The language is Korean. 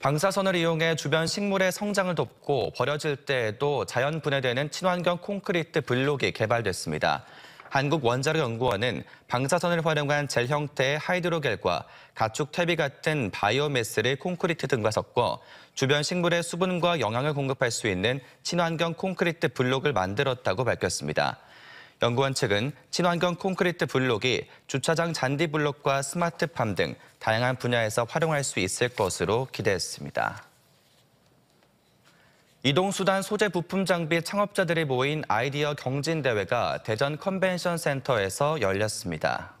방사선을 이용해 주변 식물의 성장을 돕고 버려질 때에도 자연 분해되는 친환경 콘크리트 블록이 개발됐습니다. 한국원자력연구원은 방사선을 활용한 젤 형태의 하이드로겔과 가축 퇴비 같은 바이오매스를 콘크리트 등과 섞어 주변 식물의 수분과 영양을 공급할 수 있는 친환경 콘크리트 블록을 만들었다고 밝혔습니다. 연구원 측은 친환경 콘크리트 블록이 주차장 잔디 블록과 스마트팜 등 다양한 분야에서 활용할 수 있을 것으로 기대했습니다. 이동수단 소재 부품 장비 창업자들이 모인 아이디어 경진대회가 대전 컨벤션 센터에서 열렸습니다.